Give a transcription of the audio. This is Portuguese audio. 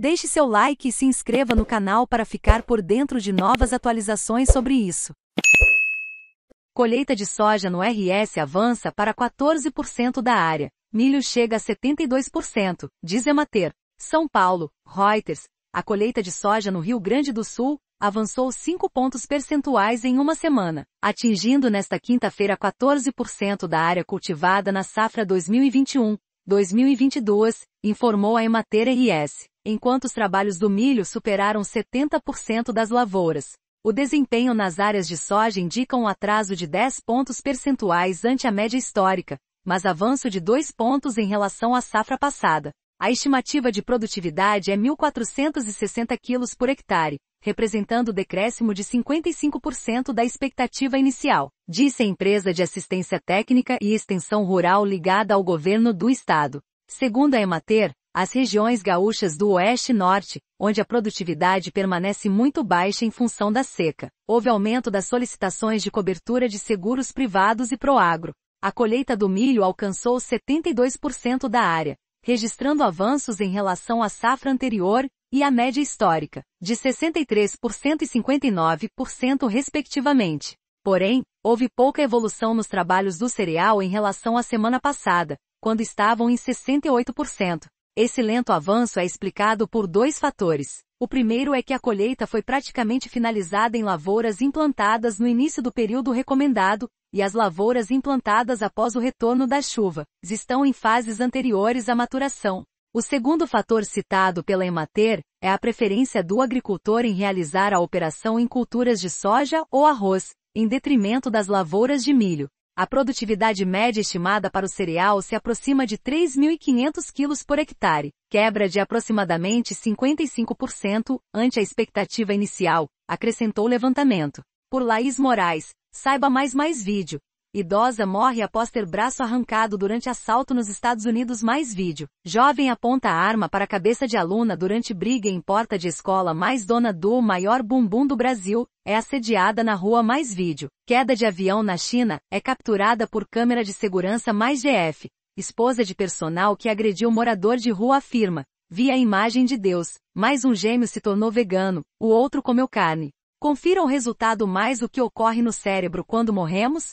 Deixe seu like e se inscreva no canal para ficar por dentro de novas atualizações sobre isso. Colheita de soja no RS avança para 14% da área. Milho chega a 72%, diz Emater. São Paulo, Reuters. A colheita de soja no Rio Grande do Sul avançou 5 pontos percentuais em uma semana, atingindo nesta quinta-feira 14% da área cultivada na safra 2021-2022, informou a Emater RS. Enquanto os trabalhos do milho superaram 70% das lavouras, o desempenho nas áreas de soja indica um atraso de 10 pontos percentuais ante a média histórica, mas avanço de 2 pontos em relação à safra passada. A estimativa de produtividade é 1.460 kg por hectare, representando o decréscimo de 55% da expectativa inicial, disse a empresa de assistência técnica e extensão rural ligada ao governo do estado. Segundo a Emater, as regiões gaúchas do oeste e norte, onde a produtividade permanece muito baixa em função da seca. Houve aumento das solicitações de cobertura de seguros privados e proagro. A colheita do milho alcançou 72% da área, registrando avanços em relação à safra anterior e à média histórica, de 63% e 59%, respectivamente. Porém, houve pouca evolução nos trabalhos do cereal em relação à semana passada, quando estavam em 68%. Esse lento avanço é explicado por dois fatores. O primeiro é que a colheita foi praticamente finalizada em lavouras implantadas no início do período recomendado, e as lavouras implantadas após o retorno da chuva estão em fases anteriores à maturação. O segundo fator citado pela Emater é a preferência do agricultor em realizar a operação em culturas de soja ou arroz, em detrimento das lavouras de milho a produtividade média estimada para o cereal se aproxima de 3.500 kg por hectare, quebra de aproximadamente 55% ante a expectativa inicial, acrescentou o levantamento. Por Laís Moraes, saiba mais mais vídeo. Idosa morre após ter braço arrancado durante assalto nos Estados Unidos mais vídeo. Jovem aponta arma para cabeça de aluna durante briga em porta de escola mais dona do maior bumbum do Brasil, é assediada na rua mais vídeo. Queda de avião na China, é capturada por câmera de segurança mais GF. Esposa de personal que agrediu morador de rua afirma, vi a imagem de Deus, mais um gêmeo se tornou vegano, o outro comeu carne. Confira o resultado mais o que ocorre no cérebro quando morremos?